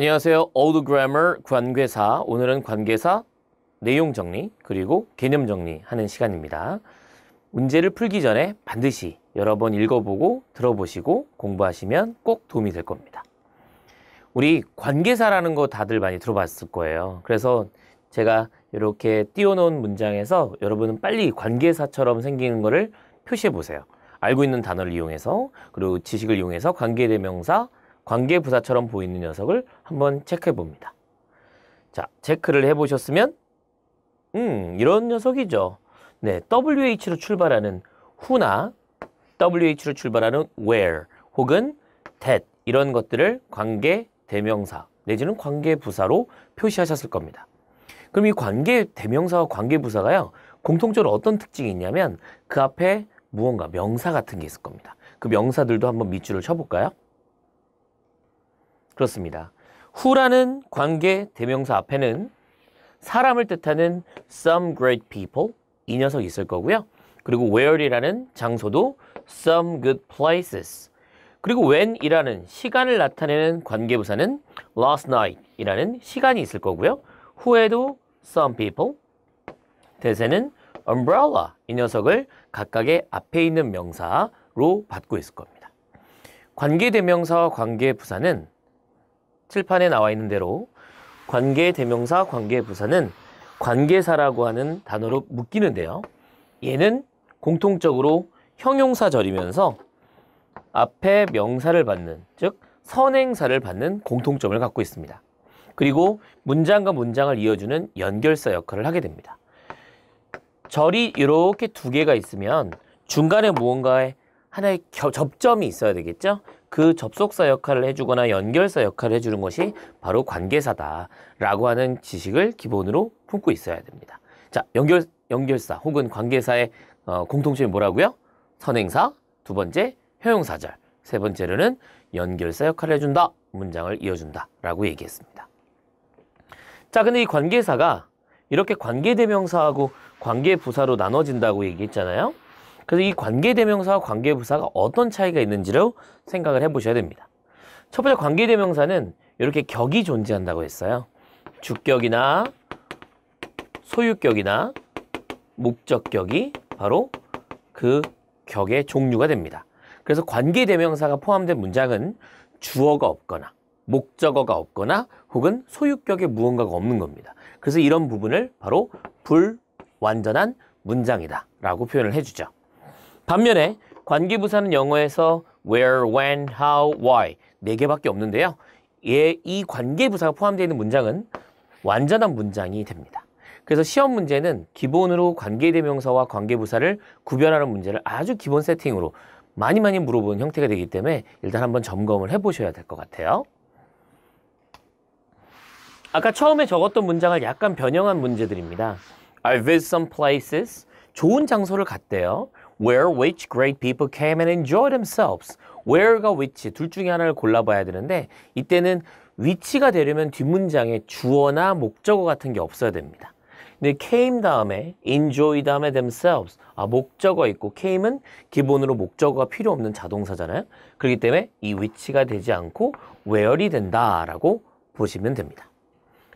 안녕하세요. Old Grammar 관계사. 오늘은 관계사 내용 정리 그리고 개념 정리하는 시간입니다. 문제를 풀기 전에 반드시 여러 번 읽어보고 들어보시고 공부하시면 꼭 도움이 될 겁니다. 우리 관계사라는 거 다들 많이 들어봤을 거예요. 그래서 제가 이렇게 띄워놓은 문장에서 여러분은 빨리 관계사처럼 생기는 거를 표시해 보세요. 알고 있는 단어를 이용해서 그리고 지식을 이용해서 관계대명사 관계부사처럼 보이는 녀석을 한번 체크해 봅니다. 자, 체크를 해보셨으면 음, 이런 녀석이죠. 네, WH로 출발하는 who나 WH로 출발하는 where 혹은 that 이런 것들을 관계 대명사 내지는 관계 부사로 표시하셨을 겁니다. 그럼 이 관계 대명사와 관계 부사가요. 공통적으로 어떤 특징이 있냐면 그 앞에 무언가 명사 같은 게 있을 겁니다. 그 명사들도 한번 밑줄을 쳐볼까요? 그렇습니다. 후라는 관계 대명사 앞에는 사람을 뜻하는 some great people 이 녀석이 있을 거고요. 그리고 where이라는 장소도 some good places 그리고 when이라는 시간을 나타내는 관계부사는 last night이라는 시간이 있을 거고요. 후에도 some people 대세는 umbrella 이 녀석을 각각의 앞에 있는 명사로 받고 있을 겁니다. 관계대명사와 관계부사는 칠판에 나와 있는 대로 관계 대명사, 관계 부사는 관계사라고 하는 단어로 묶이는데요. 얘는 공통적으로 형용사절이면서 앞에 명사를 받는, 즉 선행사를 받는 공통점을 갖고 있습니다. 그리고 문장과 문장을 이어주는 연결사 역할을 하게 됩니다. 절이 이렇게 두 개가 있으면 중간에 무언가에 하나의 겨, 접점이 있어야 되겠죠? 그 접속사 역할을 해주거나 연결사 역할을 해주는 것이 바로 관계사다라고 하는 지식을 기본으로 품고 있어야 됩니다. 자, 연결, 연결사 혹은 관계사의 어, 공통점이 뭐라고요? 선행사, 두 번째 효용사절, 세 번째로는 연결사 역할을 해준다, 문장을 이어준다 라고 얘기했습니다. 자, 근데 이 관계사가 이렇게 관계대명사하고 관계부사로 나눠진다고 얘기했잖아요. 그래서 이 관계대명사와 관계부사가 어떤 차이가 있는지로 생각을 해보셔야 됩니다. 첫 번째 관계대명사는 이렇게 격이 존재한다고 했어요. 주격이나 소유격이나 목적격이 바로 그 격의 종류가 됩니다. 그래서 관계대명사가 포함된 문장은 주어가 없거나 목적어가 없거나 혹은 소유격에 무언가가 없는 겁니다. 그래서 이런 부분을 바로 불완전한 문장이다 라고 표현을 해주죠. 반면에 관계부사는 영어에서 where, when, how, why 네 개밖에 없는데요. 예, 이 관계부사가 포함되어 있는 문장은 완전한 문장이 됩니다. 그래서 시험 문제는 기본으로 관계대명사와 관계부사를 구별하는 문제를 아주 기본 세팅으로 많이 많이 물어보는 형태가 되기 때문에 일단 한번 점검을 해보셔야 될 것 같아요. 아까 처음에 적었던 문장을 약간 변형한 문제들입니다. I visit some places. 좋은 장소를 갔대요. where which great people came and enjoyed themselves. where가 which 둘 중에 하나를 골라봐야 되는데 이때는 위치가 되려면 뒷문장에 주어나 목적어 같은 게 없어야 됩니다. 근데 came 다음에 enjoy 다음에 themselves 아 목적어 있고 came은 기본으로 목적어가 필요 없는 자동사잖아요. 그렇기 때문에 이 위치가 되지 않고 where이 된다라고 보시면 됩니다.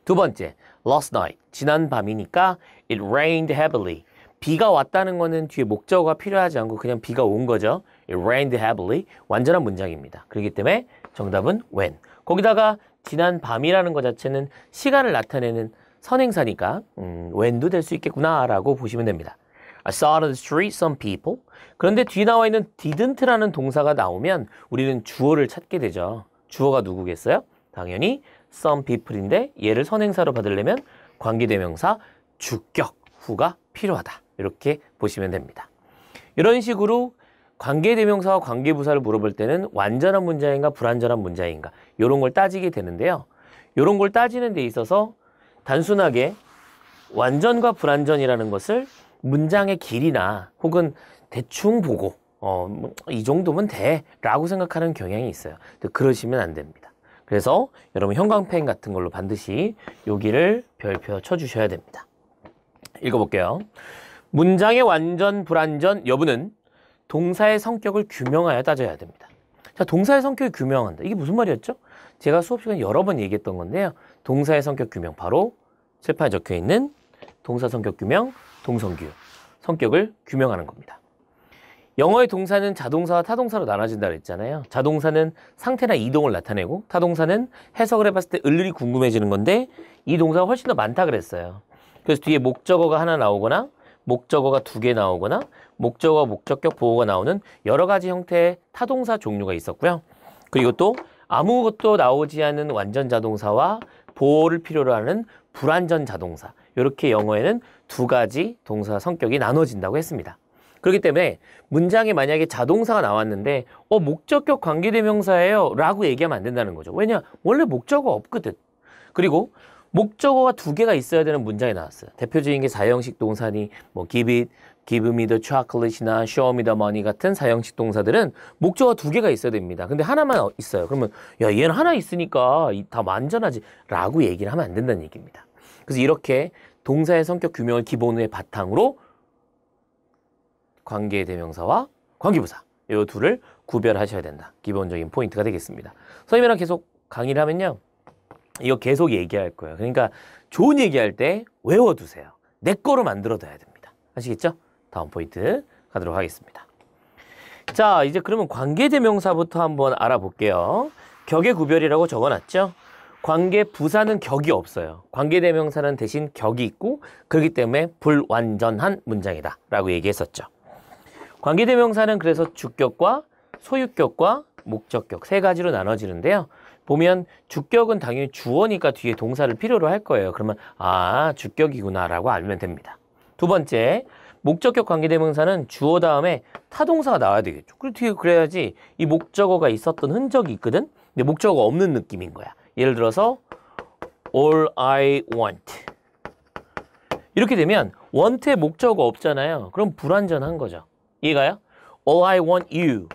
두 번째, last night 지난 밤이니까 it rained heavily 비가 왔다는 거는 뒤에 목적어가 필요하지 않고 그냥 비가 온 거죠. It rained heavily. 완전한 문장입니다. 그렇기 때문에 정답은 when. 거기다가 지난 밤이라는 것 자체는 시간을 나타내는 선행사니까 음, when도 될 수 있겠구나라고 보시면 됩니다. I saw on the street some people. 그런데 뒤에 나와 있는 didn't라는 동사가 나오면 우리는 주어를 찾게 되죠. 주어가 누구겠어요? 당연히 some people인데 얘를 선행사로 받으려면 관계대명사 주격 후가 필요하다. 이렇게 보시면 됩니다. 이런 식으로 관계대명사와 관계부사를 물어볼 때는 완전한 문장인가 불완전한 문장인가 이런 걸 따지게 되는데요. 이런 걸 따지는 데 있어서 단순하게 완전과 불완전이라는 것을 문장의 길이나 혹은 대충 보고 어, 뭐, 이 정도면 돼 라고 생각하는 경향이 있어요. 그러시면 안 됩니다. 그래서 여러분 형광펜 같은 걸로 반드시 여기를 별표 쳐주셔야 됩니다. 읽어볼게요. 문장의 완전, 불완전 여부는 동사의 성격을 규명하여 따져야 됩니다. 자, 동사의 성격이 규명한다. 이게 무슨 말이었죠? 제가 수업 시간에 여러 번 얘기했던 건데요. 동사의 성격 규명, 바로 칠판에 적혀 있는 동사 성격 규명, 동성규, 성격을 규명하는 겁니다. 영어의 동사는 자동사와 타동사로 나눠진다 그랬잖아요. 자동사는 상태나 이동을 나타내고 타동사는 해석을 해봤을 때 을을이 궁금해지는 건데 이 동사가 훨씬 더 많다 그랬어요. 그래서 뒤에 목적어가 하나 나오거나 목적어가 두 개 나오거나 목적어, 목적격, 보호가 나오는 여러 가지 형태의 타동사 종류가 있었고요. 그리고 또 아무것도 나오지 않은 완전 자동사와 보호를 필요로 하는 불완전 자동사 이렇게 영어에는 두 가지 동사 성격이 나눠진다고 했습니다. 그렇기 때문에 문장에 만약에 자동사가 나왔는데 어 목적격 관계대명사예요 라고 얘기하면 안 된다는 거죠. 왜냐? 원래 목적어 없거든. 그리고 목적어가 두 개가 있어야 되는 문장이 나왔어요. 대표적인 게 사형식 동사니 뭐 give it, give me the chocolate이나 show me the money 같은 사형식 동사들은 목적어 가두 개가 있어야 됩니다. 근데 하나만 어, 있어요. 그러면 야 얘는 하나 있으니까 다 완전하지 라고 얘기를 하면 안 된다는 얘기입니다. 그래서 이렇게 동사의 성격 규명을 기본의 바탕으로 관계대명사와 관계부사 이 둘을 구별하셔야 된다. 기본적인 포인트가 되겠습니다. 선생님이랑 계속 강의를 하면요. 이거 계속 얘기할 거예요. 그러니까 좋은 얘기할 때 외워두세요. 내 거로 만들어둬야 됩니다. 아시겠죠? 다음 포인트 가도록 하겠습니다. 자, 이제 그러면 관계대명사부터 한번 알아볼게요. 격의 구별이라고 적어놨죠? 관계 부사는 격이 없어요. 관계대명사는 대신 격이 있고 그렇기 때문에 불완전한 문장이다 라고 얘기했었죠. 관계대명사는 그래서 주격과 소유격과 목적격 세 가지로 나눠지는데요. 보면 주격은 당연히 주어니까 뒤에 동사를 필요로 할 거예요. 그러면 아 주격이구나라고 알면 됩니다. 두 번째 목적격 관계대명사는 주어 다음에 타동사가 나와야 되겠죠. 그렇게 그래야지 이 목적어가 있었던 흔적이 있거든. 근데 목적어가 없는 느낌인 거야. 예를 들어서 all I want 이렇게 되면 want의 목적어가 없잖아요. 그럼 불완전한 거죠. 이해가요? all I want you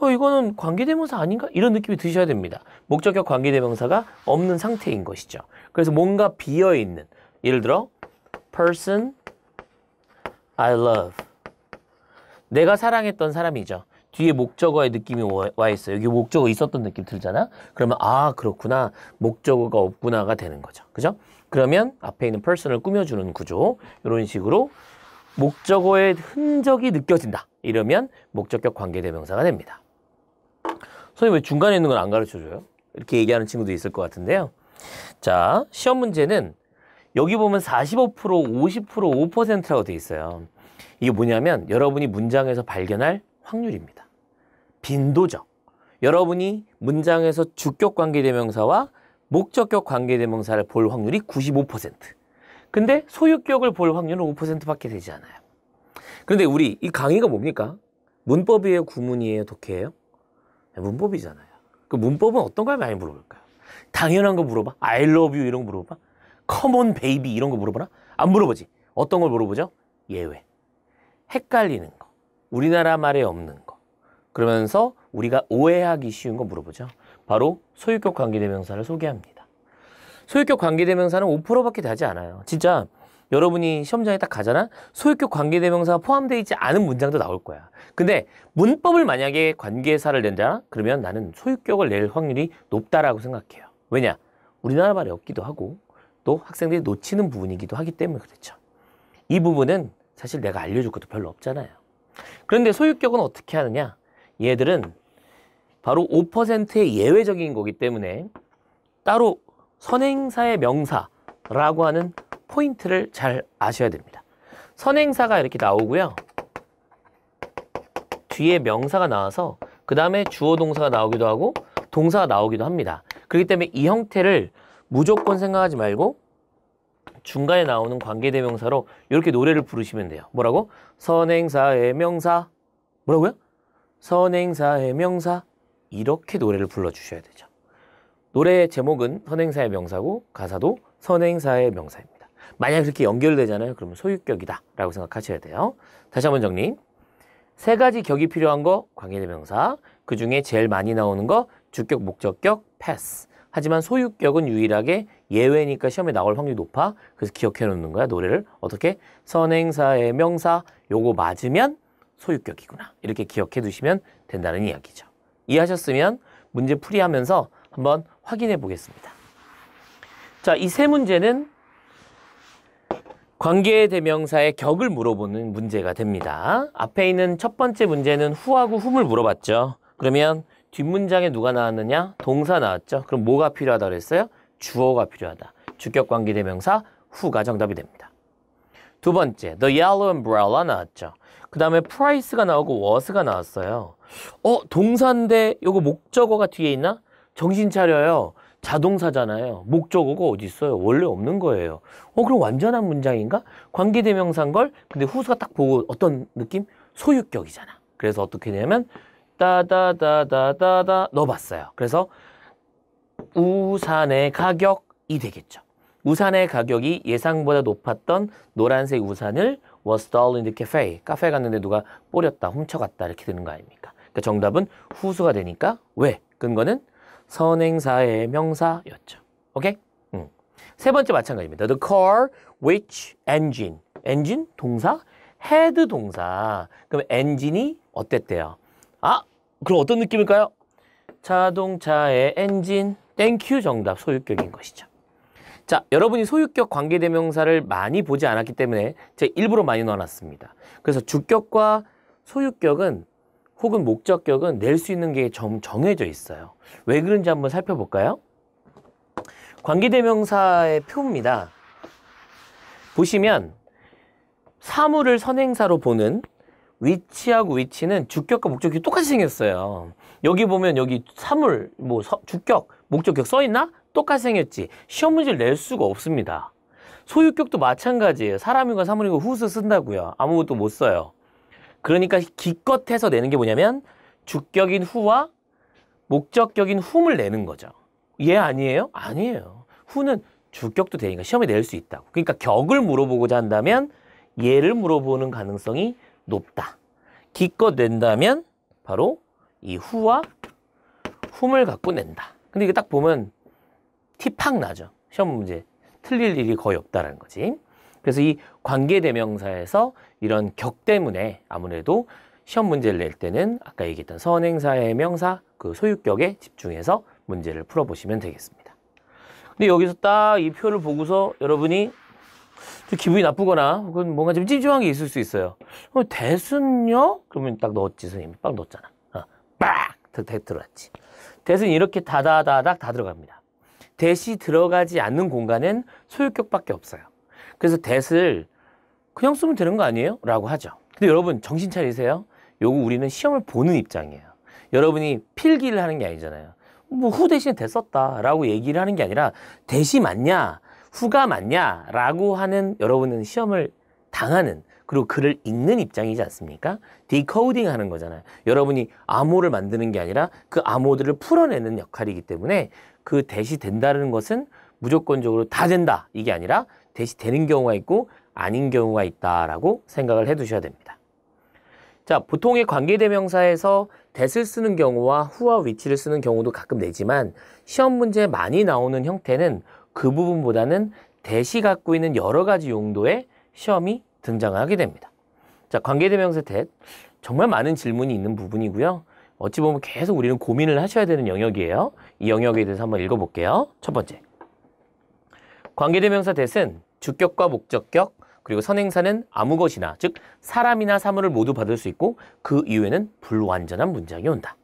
어, 이거는 관계대명사 아닌가? 이런 느낌이 드셔야 됩니다. 목적격 관계대명사가 없는 상태인 것이죠. 그래서 뭔가 비어있는 예를 들어 person I love 내가 사랑했던 사람이죠. 뒤에 목적어의 느낌이 와 있어요. 여기 목적어 있었던 느낌 들잖아. 그러면 아 그렇구나 목적어가 없구나가 되는 거죠. 그죠? 그러면 앞에 있는 person을 꾸며주는 구조 이런 식으로 목적어의 흔적이 느껴진다. 이러면 목적격 관계대명사가 됩니다. 선생님 왜 중간에 있는 건 안 가르쳐줘요? 이렇게 얘기하는 친구도 있을 것 같은데요. 자, 시험 문제는 여기 보면 45%, 50%, 5%라고 돼 있어요. 이게 뭐냐면 여러분이 문장에서 발견할 확률입니다. 빈도적. 여러분이 문장에서 주격 관계대명사와 목적격 관계대명사를 볼 확률이 95%. 근데 소유격을 볼 확률은 5%밖에 되지 않아요. 그런데 우리 이 강의가 뭡니까? 문법이에요, 구문이에요, 독해예요? 네, 문법이잖아요. 그 문법은 어떤 걸 많이 물어볼까요? 당연한 거 물어봐. I love you 이런 거 물어봐. Come on baby 이런 거 물어보나? 안 물어보지. 어떤 걸 물어보죠? 예외. 헷갈리는 거. 우리나라 말에 없는 거. 그러면서 우리가 오해하기 쉬운 거 물어보죠. 바로 소유격 관계대명사를 소개합니다. 소유격 관계대명사는 5%밖에 되지 않아요. 진짜 여러분이 시험장에 딱 가잖아? 소유격 관계대명사 포함되어 있지 않은 문장도 나올 거야. 근데 문법을 만약에 관계사를 낸다? 그러면 나는 소유격을 낼 확률이 높다라고 생각해요. 왜냐? 우리나라 말이 없기도 하고 또 학생들이 놓치는 부분이기도 하기 때문에 그렇죠. 이 부분은 사실 내가 알려줄 것도 별로 없잖아요. 그런데 소유격은 어떻게 하느냐? 얘들은 바로 5%의 예외적인 거기 때문에 따로 선행사의 명사라고 하는 포인트를 잘 아셔야 됩니다. 선행사가 이렇게 나오고요. 뒤에 명사가 나와서 그 다음에 주어 동사가 나오기도 하고 동사가 나오기도 합니다. 그렇기 때문에 이 형태를 무조건 생각하지 말고 중간에 나오는 관계대명사로 이렇게 노래를 부르시면 돼요. 뭐라고? 선행사의 명사 뭐라고요? 선행사의 명사 이렇게 노래를 불러주셔야 되죠. 노래의 제목은 선행사의 명사고 가사도 선행사의 명사입니다. 만약 그렇게 연결되잖아요. 그러면 소유격이다 라고 생각하셔야 돼요. 다시 한 번 정리. 세 가지 격이 필요한 거 관계대명사 그 중에 제일 많이 나오는 거 주격, 목적격, 패스 하지만 소유격은 유일하게 예외니까 시험에 나올 확률이 높아 그래서 기억해 놓는 거야 노래를 어떻게 선행사의 명사 요거 맞으면 소유격이구나 이렇게 기억해 두시면 된다는 이야기죠 이해하셨으면 문제 풀이하면서 한번 확인해 보겠습니다. 자, 이 세 문제는 관계 대명사의 격을 물어보는 문제가 됩니다. 앞에 있는 첫 번째 문제는 후하고 훔을 물어봤죠. 그러면 뒷문장에 누가 나왔느냐? 동사 나왔죠. 그럼 뭐가 필요하다 그랬어요? 주어가 필요하다. 주격 관계 대명사 후가 정답이 됩니다. 두 번째, the yellow umbrella 나왔죠. 그 다음에 price가 나오고 was가 나왔어요. 어, 동사인데 요거 목적어가 뒤에 있나? 정신 차려요. 자동사잖아요. 목적어가 어디 있어요? 원래 없는 거예요. 어 그럼 완전한 문장인가? 관계대명사인 걸 근데 후수가 딱 보고 어떤 느낌? 소유격이잖아. 그래서 어떻게 되냐면 따다다다다다 넣어봤어요. 그래서 우산의 가격이 되겠죠. 우산의 가격이 예상보다 높았던 노란색 우산을 was stolen in the cafe. 카페 갔는데 누가 뿌렸다, 훔쳐갔다 이렇게 되는 거 아닙니까? 그러니까 정답은 후수가 되니까 왜? 근거는 선행사의 명사였죠. 오케이? 음. 세 번째 마찬가지입니다. The car, which engine. 엔진 동사, 헤드 동사. 그럼 엔진이 어땠대요? 아, 그럼 어떤 느낌일까요? 자동차의 엔진, 땡큐 정답 소유격인 것이죠. 자, 여러분이 소유격 관계대명사를 많이 보지 않았기 때문에 제가 일부러 많이 넣어놨습니다. 그래서 주격과 소유격은 혹은 목적격은 낼 수 있는 게 정, 정해져 있어요. 왜 그런지 한번 살펴볼까요? 관계대명사의 표입니다. 보시면 사물을 선행사로 보는 위치하고 위치는 주격과 목적격이 똑같이 생겼어요. 여기 보면 여기 사물, 뭐 서, 주격, 목적격 써있나? 똑같이 생겼지. 시험 문제를 낼 수가 없습니다. 소유격도 마찬가지예요. 사람이건 사물이건 후스 쓴다고요. 아무것도 못 써요. 그러니까 기껏 해서 내는 게 뭐냐면 주격인 후와 목적격인 h u 을 내는 거죠. 얘 예, 아니에요? 아니에요. 후는 주격도 되니까 시험에 낼 수 있다고. 그러니까 격을 물어보고자 한다면 얘를 물어보는 가능성이 높다. 기껏 낸다면 바로 이 후와 h 을 갖고 낸다. 근데 이게 딱 보면 티팍 나죠. 시험 문제 틀릴 일이 거의 없다라는 거지. 그래서 이 관계대명사에서 이런 격 때문에 아무래도 시험 문제를 낼 때는 아까 얘기했던 선행사의 명사 그 소유격에 집중해서 문제를 풀어보시면 되겠습니다. 근데 여기서 딱 이 표를 보고서 여러분이 좀 기분이 나쁘거나 혹은 뭔가 좀 찝찝한 게 있을 수 있어요. 어, 대순요? 그러면 딱 넣었지 선생님빡 넣었잖아. 어, 빡! 대 들어갔지. 대순 이렇게 다다다닥 다 들어갑니다. 대시 들어가지 않는 공간은 소유격밖에 없어요. 그래서 that을 그냥 쓰면 되는 거 아니에요? 라고 하죠. 근데 여러분 정신 차리세요. 요거 우리는 시험을 보는 입장이에요. 여러분이 필기를 하는 게 아니잖아요. 뭐 후 대신에 대 썼다라고 얘기를 하는 게 아니라 대시 맞냐 후가 맞냐라고 하는 여러분은 시험을 당하는 그리고 글을 읽는 입장이지 않습니까? 디코딩 하는 거잖아요. 여러분이 암호를 만드는 게 아니라 그 암호들을 풀어내는 역할이기 때문에 그 대시 된다는 것은 무조건적으로 다 된다 이게 아니라 대시 되는 경우가 있고 아닌 경우가 있다라고 생각을 해 두셔야 됩니다. 자, 보통의 관계대명사에서 대을 쓰는 경우와 후와 위치를 쓰는 경우도 가끔 내지만 시험 문제에 많이 나오는 형태는 그 부분보다는 대시 갖고 있는 여러 가지 용도의 시험이 등장하게 됩니다. 자, 관계대명사 대 정말 많은 질문이 있는 부분이고요. 어찌 보면 계속 우리는 고민을 하셔야 되는 영역이에요. 이 영역에 대해서 한번 읽어볼게요. 첫 번째. 관계대명사 대은 주격과 목적격, 그리고 선행사는 아무것이나, 즉 사람이나 사물을 모두 받을 수 있고 그이후에는 불완전한 문장이 온다.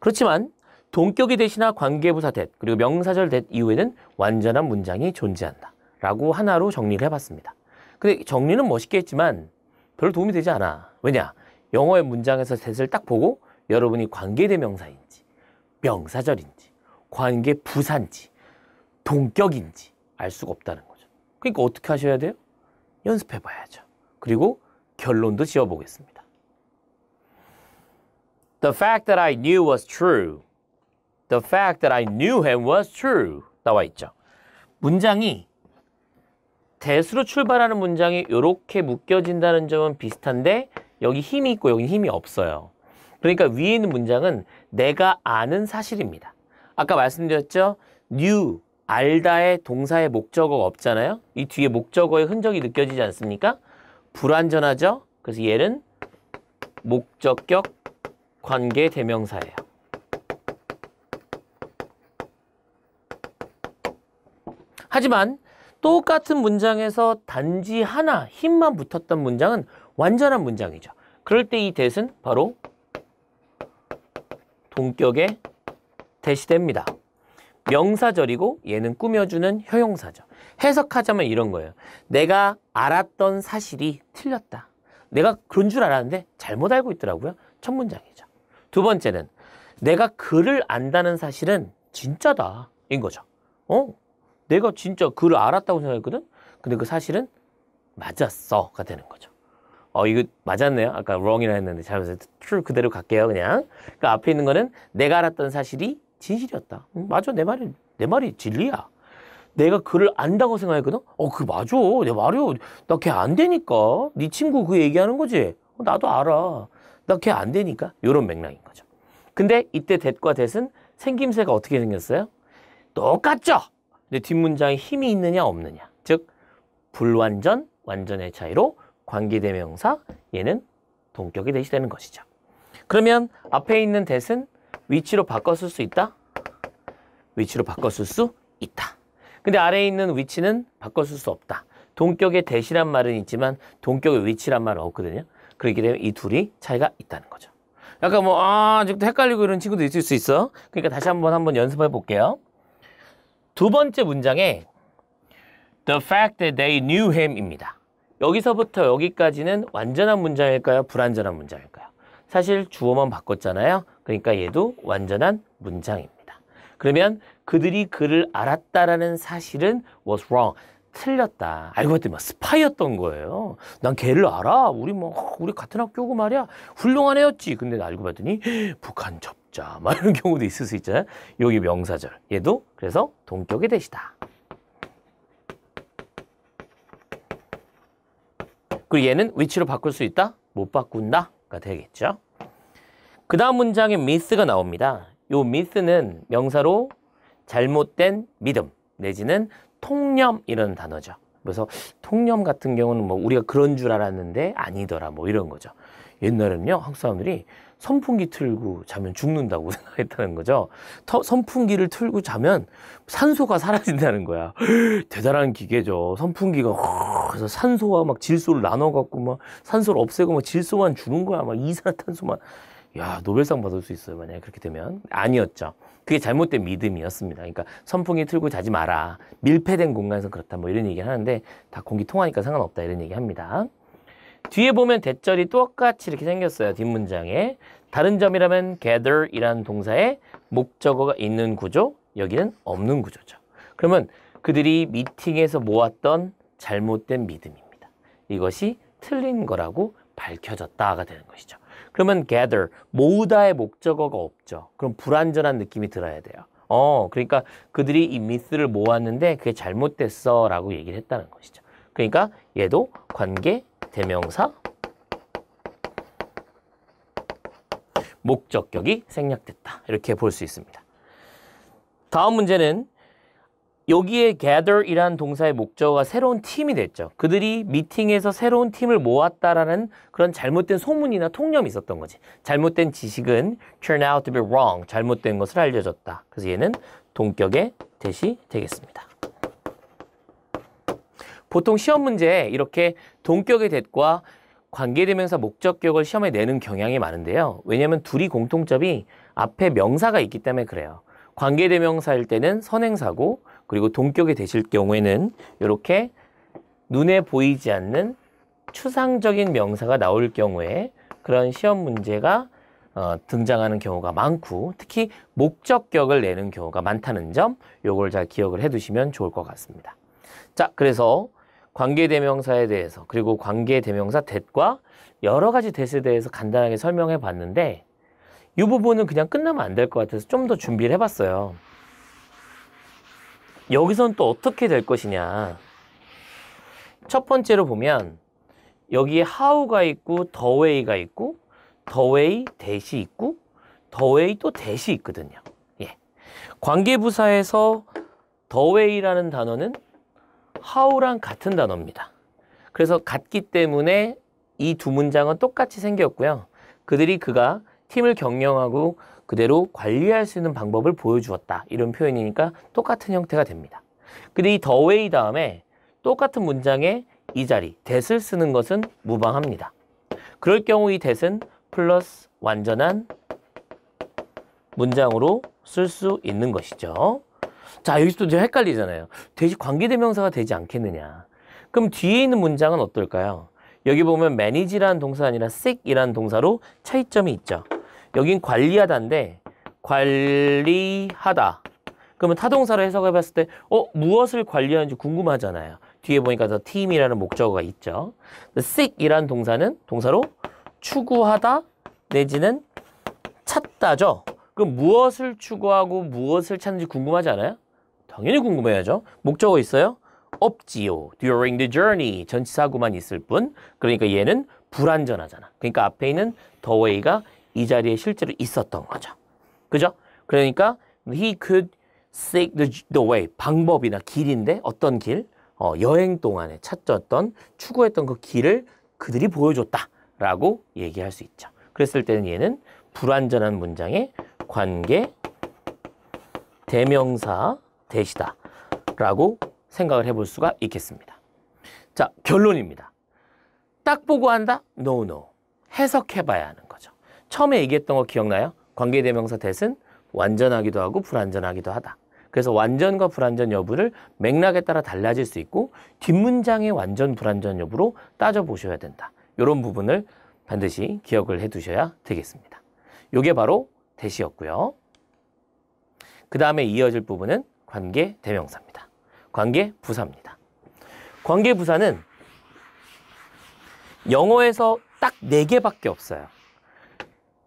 그렇지만 동격이 대신나 관계부사 대 그리고 명사절 대 이후에는 완전한 문장이 존재한다. 라고 하나로 정리를 해봤습니다. 근데 정리는 멋있게 했지만 별로 도움이 되지 않아. 왜냐? 영어의 문장에서 셋을 딱 보고 여러분이 관계대명사인지 명사절인지 관계부사인지 동격인지 알 수가 없다는 거죠. 그러니까 어떻게 하셔야 돼요? 연습해 봐야죠. 그리고 결론도 지어 보겠습니다. The fact that I knew was true. The fact that I knew him was true. 나와 있죠. 문장이 대수로 출발하는 문장이 이렇게 묶여진다는 점은 비슷한데 여기 힘이 있고 여기 힘이 없어요. 그러니까 위에 있는 문장은 내가 아는 사실입니다. 아까 말씀드렸죠? knew 알다의 동사의 목적어가 없잖아요. 이 뒤에 목적어의 흔적이 느껴지지 않습니까? 불완전하죠. 그래서 얘는 목적격 관계 대명사예요. 하지만 똑같은 문장에서 단지 하나 힘만 붙었던 문장은 완전한 문장이죠. 그럴 때 이 대신 바로 동격의 대시됩니다. 명사절이고 얘는 꾸며주는 형용사절 해석하자면 이런 거예요. 내가 알았던 사실이 틀렸다. 내가 그런 줄 알았는데 잘못 알고 있더라고요. 첫 문장이죠. 두 번째는 내가 글을 안다는 사실은 진짜다. 인 거죠. 어? 내가 진짜 글을 알았다고 생각했거든? 근데 그 사실은 맞았어. 가 되는 거죠. 어, 이거 맞았네요. 아까 wrong이라 했는데 잘못해서 true 그대로 갈게요. 그냥. 그 앞에 있는 거는 내가 알았던 사실이 진실이었다. 응, 음. 맞아, 내 말이, 내 말이 진리야. 내가 그를 안다고 생각했거든? 어, 그 맞아. 내 말이요. 나걔 안 되니까. 네 친구 그 얘기하는 거지? 어, 나도 알아. 나 걔 안 되니까. 요런 맥락인 거죠. 근데 이때 댓과 댓은 생김새가 어떻게 생겼어요? 똑같죠? 근데 뒷문장에 힘이 있느냐 없느냐. 즉, 불완전, 완전의 차이로 관계대명사, 얘는 동격이 되시되는 것이죠. 그러면 앞에 있는 댓은 위치로 바꿨을수 있다? 위치로 바꿨을수 있다. 근데 아래에 있는 위치는 바꿨을수 없다. 동격의 대시란 말은 있지만 동격의 위치란 말은 없거든요. 그렇기 때문에 이 둘이 차이가 있다는 거죠. 약간 뭐, 아, 아직도 헷갈리고 이런 친구도 있을 수 있어. 그러니까 다시 한번 한번 연습해 볼게요. 두 번째 문장에 The fact that they knew him입니다. 여기서부터 여기까지는 완전한 문장일까요? 불완전한 문장일까요? 사실 주어만 바꿨잖아요. 그러니까 얘도 완전한 문장입니다. 그러면 그들이 그를 알았다라는 사실은 was wrong. 틀렸다. 알고 아, 봤더니 막 스파이였던 거예요. 난 걔를 알아. 우리 뭐 우리 같은 학교고 말이야. 훌륭한 애였지. 근데 알고 봤더니 북한 접자. 막 이런 경우도 있을 수 있잖아요. 여기 명사절. 얘도 그래서 동격이되시다 그리고 얘는 위치로 바꿀 수 있다? 못 바꾼다? 가 되겠죠. 그 다음 문장에 미스가 나옵니다. 요 미스는 명사로 잘못된 믿음 내지는 통념 이런 단어죠. 그래서 통념 같은 경우는 뭐 우리가 그런 줄 알았는데 아니더라 뭐 이런 거죠. 옛날에는요 한국 사람들이 선풍기 틀고 자면 죽는다고 생각했다는 거죠. 터, 선풍기를 틀고 자면 산소가 사라진다는 거야. 대단한 기계죠. 선풍기가 그래서 산소와 막 질소를 나눠 갖고 막 산소를 없애고 막 질소만 주는 거야. 막 이산화탄소만. 야, 노벨상 받을 수 있어요. 만약에 그렇게 되면. 아니었죠. 그게 잘못된 믿음이었습니다. 그러니까 선풍기 틀고 자지 마라. 밀폐된 공간에서 그렇다. 뭐 이런 얘기 하는데 다 공기 통하니까 상관없다. 이런 얘기 합니다. 뒤에 보면 대절이 똑같이 이렇게 생겼어요. 뒷문장에. 다른 점이라면 gather이라는 동사에 목적어가 있는 구조, 여기는 없는 구조죠. 그러면 그들이 미팅에서 모았던 잘못된 믿음입니다. 이것이 틀린 거라고 밝혀졌다가 되는 것이죠. 그러면 gather, 모으다의 목적어가 없죠. 그럼 불완전한 느낌이 들어야 돼요. 어, 그러니까 그들이 이 미스를 모았는데 그게 잘못됐어 라고 얘기를 했다는 것이죠. 그러니까 얘도 관계 대명사 목적격이 생략됐다. 이렇게 볼 수 있습니다. 다음 문제는 여기에 gather이란 동사의 목적어가 새로운 팀이 됐죠. 그들이 미팅에서 새로운 팀을 모았다라는 그런 잘못된 소문이나 통념이 있었던 거지. 잘못된 지식은 turn out to be wrong, 잘못된 것을 알려줬다. 그래서 얘는 동격의 대시 되겠습니다. 보통 시험 문제에 이렇게 동격의 대과 관계대명사 목적격을 시험에 내는 경향이 많은데요. 왜냐하면 둘이 공통점이 앞에 명사가 있기 때문에 그래요. 관계대명사일 때는 선행사고 그리고 동격이 되실 경우에는 이렇게 눈에 보이지 않는 추상적인 명사가 나올 경우에 그런 시험 문제가 어, 등장하는 경우가 많고 특히 목적격을 내는 경우가 많다는 점 요걸 잘 기억을 해두시면 좋을 것 같습니다. 자 그래서 관계대명사에 대해서 그리고 관계대명사 댓과 여러 가지 댓에 대해서 간단하게 설명해 봤는데 이 부분은 그냥 끝나면 안 될 것 같아서 좀 더 준비를 해봤어요. 여기서는 또 어떻게 될 것이냐. 첫 번째로 보면 여기에 how가 있고 더웨이가 있고 더웨이 대시 있고 더웨이 또 대시 있거든요. 예. 관계부사에서 더웨이라는 단어는 how랑 같은 단어입니다. 그래서 같기 때문에 이 두 문장은 똑같이 생겼고요. 그들이 그가 팀을 경영하고 그대로 관리할 수 있는 방법을 보여주었다. 이런 표현이니까 똑같은 형태가 됩니다. 근데 이 더웨이 다음에 똑같은 문장에 이 자리, that을 쓰는 것은 무방합니다. 그럴 경우 이 that은 플러스 완전한 문장으로 쓸 수 있는 것이죠. 자, 여기서 또 헷갈리잖아요. 되지, 관계대명사가 되지 않겠느냐. 그럼 뒤에 있는 문장은 어떨까요? 여기 보면 매니지 a 라는 동사 아니라 s e e 이라는 동사로 차이점이 있죠. 여긴 관리하다인데 관리하다. 그러면 타동사로 해석해 봤을 때 어, 무엇을 관리하는지 궁금하잖아요. 뒤에 보니까 더 t 이라는 목적어가 있죠. s e e 이라는 동사는 동사로 추구하다 내지는 찾다죠. 그럼 무엇을 추구하고 무엇을 찾는지 궁금하지 않아요? 당연히 궁금해야죠. 목적어 있어요? 없지요. During the journey. 전치사구만 있을 뿐. 그러니까 얘는 불완전하잖아. 그러니까 앞에 있는 the way가 이 자리에 실제로 있었던 거죠. 그죠? 그러니까 he could seek the, the way. 방법이나 길인데 어떤 길? 어, 여행 동안에 찾았던 추구했던 그 길을 그들이 보여줬다라고 얘기할 수 있죠. 그랬을 때는 얘는 불완전한 문장의 관계 대명사 되시다 라고 생각을 해볼 수가 있겠습니다. 자, 결론입니다. 딱 보고 한다? No, no. 해석해봐야 하는 거죠. 처음에 얘기했던 거 기억나요? 관계대명사 대신 완전하기도 하고 불완전하기도 하다. 그래서 완전과 불완전 여부를 맥락에 따라 달라질 수 있고 뒷문장의 완전 불완전 여부로 따져보셔야 된다. 이런 부분을 반드시 기억을 해두셔야 되겠습니다. 이게 바로 대시였고요. 그 다음에 이어질 부분은 관계 대명사입니다. 관계 부사입니다. 관계 부사는 영어에서 딱 네 개밖에 없어요.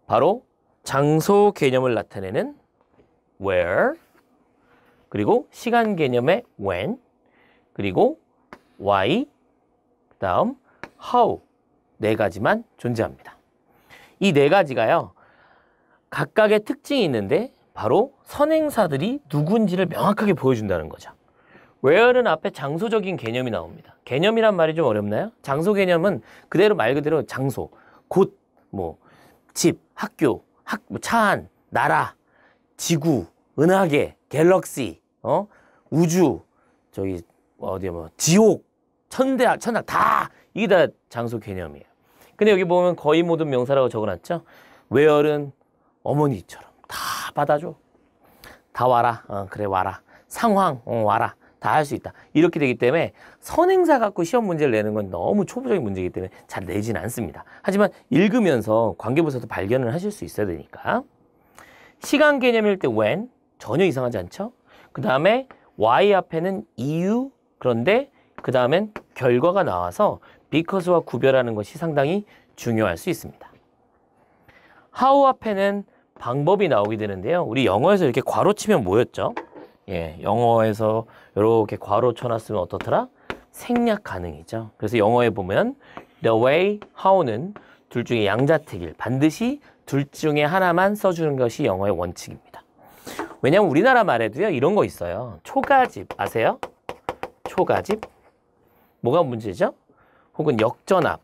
바로 장소 개념을 나타내는 where 그리고 시간 개념의 when 그리고 why 그다음 how 네 가지만 존재합니다. 이 네 가지가요. 각각의 특징이 있는데 바로 선행사들이 누군지를 명확하게 보여준다는 거죠. w 어 e 는 앞에 장소적인 개념이 나옵니다. 개념이란 말이 좀 어렵나요? 장소 개념은 그대로 말 그대로 장소, 곳, 뭐, 집, 학교, 학, 뭐 차안, 나라, 지구, 은하계, 갤럭시, 어? 우주, 저기, 어디, 뭐, 지옥, 천대, 천하, 다! 이게 다 장소 개념이에요. 근데 여기 보면 거의 모든 명사라고 적어놨죠? w 어 e 는 어머니처럼. 받아줘. 다 와라. 어, 그래 와라. 상황 어, 와라. 다 할 수 있다. 이렇게 되기 때문에 선행사 갖고 시험 문제를 내는 건 너무 초보적인 문제이기 때문에 잘 내진 않습니다. 하지만 읽으면서 관계부서도 발견을 하실 수 있어야 되니까. 시간 개념일 때 when 전혀 이상하지 않죠? 그 다음에 y 앞에는 이유 그런데 그 다음엔 결과가 나와서 because와 구별하는 것이 상당히 중요할 수 있습니다. how 앞에는 방법이 나오게 되는데요. 우리 영어에서 이렇게 괄호 치면 뭐였죠? 예, 영어에서 이렇게 괄호 쳐놨으면 어떻더라? 생략 가능이죠. 그래서 영어에 보면 the way, how는 둘 중에 양자택일, 반드시 둘 중에 하나만 써주는 것이 영어의 원칙입니다. 왜냐면 우리나라 말에도요, 이런 거 있어요. 초가집, 아세요? 초가집? 뭐가 문제죠? 혹은 역전압.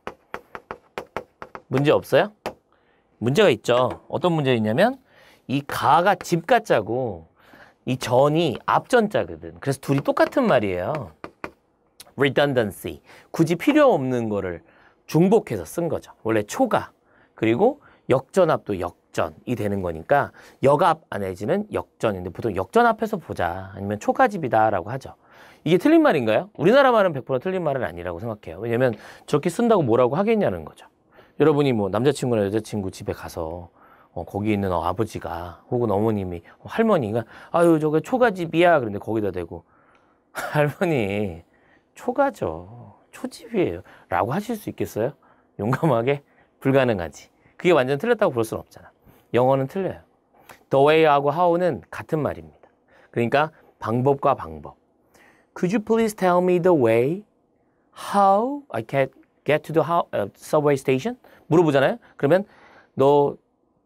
문제 없어요? 문제가 있죠. 어떤 문제 있냐면 이 가가 집가자고 이 전이 앞전자거든. 그래서 둘이 똑같은 말이에요. redundancy. 굳이 필요 없는 거를 중복해서 쓴 거죠. 원래 초가 그리고 역전압도 역전이 되는 거니까 역압 안 해지는 역전인데 보통 역전앞에서 보자 아니면 초가집이다라고 하죠. 이게 틀린 말인가요? 우리나라 말은 100% 틀린 말은 아니라고 생각해요. 왜냐면 저렇게 쓴다고 뭐라고 하겠냐는 거죠. 여러분이 뭐 남자친구나 여자친구 집에 가서 어, 거기 있는 어, 아버지가 혹은 어머님이 어, 할머니가 아유 저거 초가집이야 그런데 거기다 대고 할머니 초가죠 초집이에요 라고 하실 수 있겠어요? 용감하게? 불가능하지 그게 완전 틀렸다고 볼 수는 없잖아 영어는 틀려요 The way하고 how는 같은 말입니다 그러니까 방법과 방법 Could you please tell me the way? How I can get to the how, uh, subway station? 물어보잖아요. 그러면 너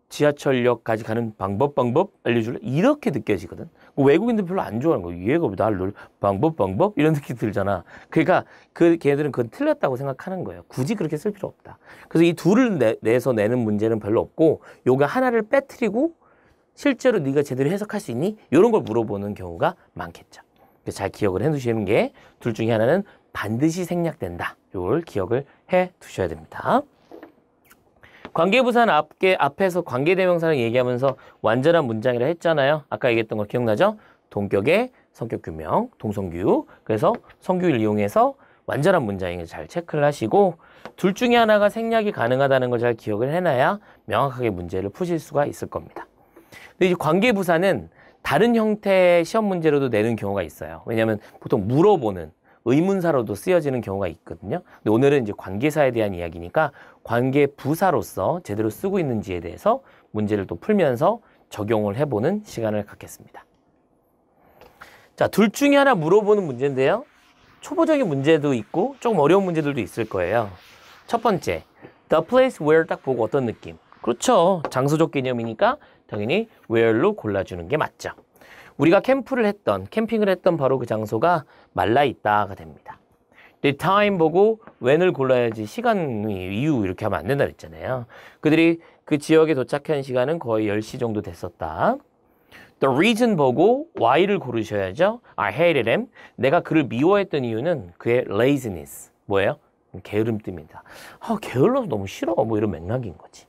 지하철역까지 가는 방법 방법 알려줄래? 이렇게 느껴지거든. 그 외국인들 별로 안 좋아하는 거예요. 얘가 왜날 놀? 방법 방법 이런 느낌 들잖아. 그러니까 그걔들은 그건 틀렸다고 생각하는 거예요. 굳이 그렇게 쓸 필요 없다. 그래서 이 둘을 내, 내서 내는 문제는 별로 없고 요게 하나를 빼뜨리고 실제로 네가 제대로 해석할 수 있니? 이런 걸 물어보는 경우가 많겠죠. 잘 기억을 해두시는 게 둘 중에 하나는 반드시 생략된다. 이걸 기억을 해 두셔야 됩니다. 관계부산 앞에, 앞에서 관계대명사랑 얘기하면서 완전한 문장이라 했잖아요. 아까 얘기했던 거 기억나죠? 동격의 성격규명, 동성규. 그래서 성규를 이용해서 완전한 문장을 잘 체크를 하시고 둘 중에 하나가 생략이 가능하다는 걸 잘 기억을 해놔야 명확하게 문제를 푸실 수가 있을 겁니다. 근데 이제 관계부산은 다른 형태의 시험 문제로도 내는 경우가 있어요. 왜냐하면 보통 물어보는 의문사로도 쓰여지는 경우가 있거든요. 근데 오늘은 이제 관계사에 대한 이야기니까 관계부사로서 제대로 쓰고 있는지에 대해서 문제를 또 풀면서 적용을 해보는 시간을 갖겠습니다. 자, 둘 중에 하나 물어보는 문제인데요. 초보적인 문제도 있고 조금 어려운 문제들도 있을 거예요. 첫 번째, the place where 딱 보고 어떤 느낌? 그렇죠. 장소적 개념이니까 당연히 where로 골라주는 게 맞죠. 우리가 캠프를 했던, 캠핑을 했던 바로 그 장소가 말라 있다가 됩니다. t h time 보고 when을 골라야지 시간 이유 이렇게 하면 안 된다 그랬잖아요. 그들이 그 지역에 도착한 시간은 거의 10시 정도 됐었다. The reason 보고 why를 고르셔야죠. I hated him. 내가 그를 미워했던 이유는 그의 laziness. 뭐예요? 게으름뜸이다. 아, 게을러서 너무 싫어. 뭐 이런 맥락인 거지.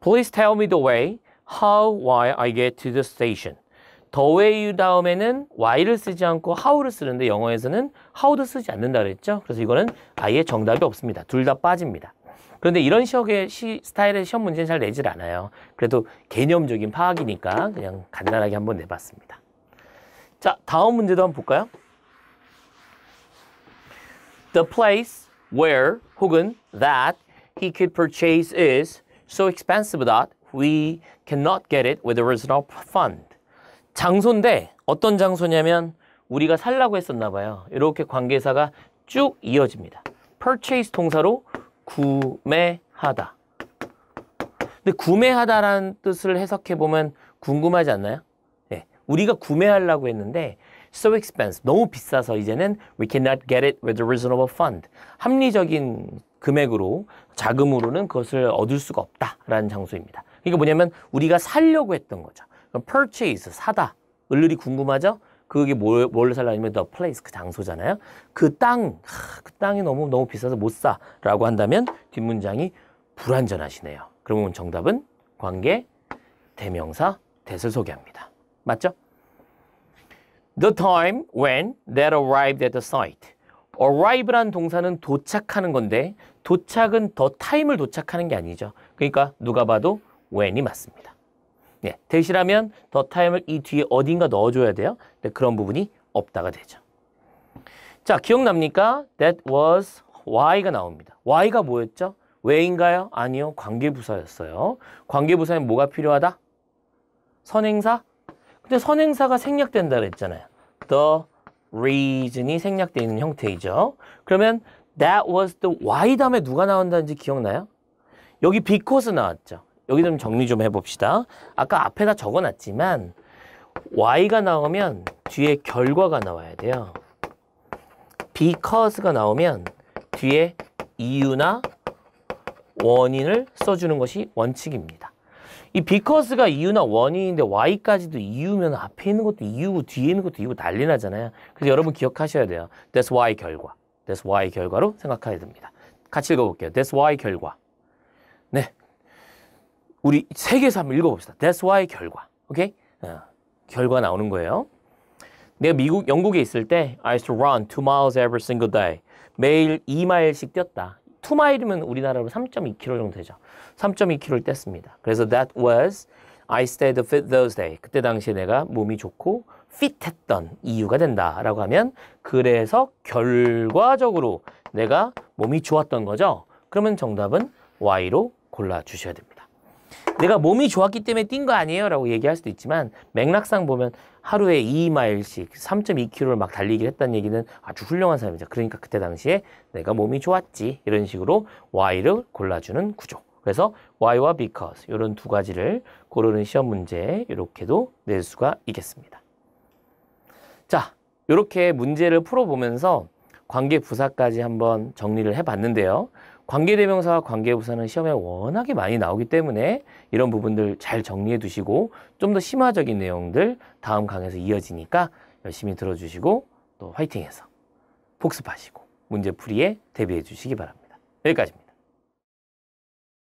Please tell me the way, how, why I get to the station. 더 웨이 다음에는 why를 쓰지 않고 how를 쓰는데 영어에서는 how도 쓰지 않는다 그랬죠. 그래서 이거는 아예 정답이 없습니다. 둘 다 빠집니다. 그런데 이런 시험의 시, 스타일의 시험 문제는 잘 내질 않아요. 그래도 개념적인 파악이니까 그냥 간단하게 한번 내봤습니다. 자, 다음 문제도 한번 볼까요? The place where 혹은 that he could purchase is so expensive that we cannot get it with the original fund. 장소인데 어떤 장소냐면 우리가 살라고 했었나 봐요. 이렇게 관계사가 쭉 이어집니다. purchase 동사로 구매하다. 근데 구매하다라는 뜻을 해석해 보면 궁금하지 않나요? 네. 우리가 구매하려고 했는데 so expensive 너무 비싸서 이제는 we cannot get it with a reasonable fund 합리적인 금액으로 자금으로는 그것을 얻을 수가 없다라는 장소입니다. 이게 그러니까 뭐냐면 우리가 살려고 했던 거죠. 그럼 purchase, 사다. 을률이 궁금하죠? 그게 뭘, 뭘 살라 하면 the place, 그 장소잖아요. 그 땅, 그 땅이 너무 너무 비싸서 못 사. 라고 한다면 뒷문장이 불완전하시네요. 그러면 정답은 관계, 대명사, 대을 소개합니다. 맞죠? The time when that arrived at the site. arrive란 동사는 도착하는 건데 도착은 더 타임을 도착하는 게 아니죠. 그러니까 누가 봐도 when이 맞습니다. 예, 대시라면 더 타임을 이 뒤에 어딘가 넣어줘야 돼요. 근데 그런 부분이 없다가 되죠. 자, 기억납니까? That was why가 나옵니다. why가 뭐였죠? 왜인가요? 아니요. 관계부사였어요. 관계부사에 뭐가 필요하다? 선행사? 근데 선행사가 생략된다 그랬잖아요. The reason이 생략되어 있는 형태이죠. 그러면 that was the why 다음에 누가 나온다는지 기억나요? 여기 because 나왔죠. 여기 좀 정리 좀 해봅시다. 아까 앞에다 적어놨지만 y가 나오면 뒤에 결과가 나와야 돼요. because가 나오면 뒤에 이유나 원인을 써주는 것이 원칙입니다. 이 because가 이유나 원인인데 y 까지도 이유면 앞에 있는 것도 이유고 뒤에 있는 것도 이유고 난리 나잖아요. 그래서 여러분 기억하셔야 돼요. that's why 결과. that's why 결과로 생각해야 됩니다. 같이 읽어볼게요. that's why 결과. 네, 우리 세 개에서 한번 읽어봅시다. That's why 결과. 오케이? 어, 결과 나오는 거예요. 내가 미국 영국에 있을 때 I used to run two miles every single day. 매일 2마일씩 뛰었다. 2마일이면 우리나라로 3.2km 정도 되죠. 3.2km를 뗐습니다. 그래서 that was I stayed fit those days. 그때 당시에 내가 몸이 좋고 f 했던 이유가 된다라고 하면 그래서 결과적으로 내가 몸이 좋았던 거죠. 그러면 정답은 Y로 골라주셔야 됩니다. 내가 몸이 좋았기 때문에 뛴 거 아니에요? 라고 얘기할 수도 있지만 맥락상 보면 하루에 2마일씩 3.2km를 막 달리기를 했다는 얘기는 아주 훌륭한 사람이죠. 그러니까 그때 당시에 내가 몸이 좋았지. 이런 식으로 Y를 골라주는 구조. 그래서 Y와 because 이런 두 가지를 고르는 시험 문제 이렇게도 낼 수가 있겠습니다. 자, 이렇게 문제를 풀어보면서 관계 부사까지 한번 정리를 해봤는데요. 관계대명사와 관계부사는 시험에 워낙에 많이 나오기 때문에 이런 부분들 잘 정리해 두시고 좀 더 심화적인 내용들 다음 강에서 이어지니까 열심히 들어주시고 또 화이팅해서 복습하시고 문제풀이에 대비해 주시기 바랍니다. 여기까지입니다.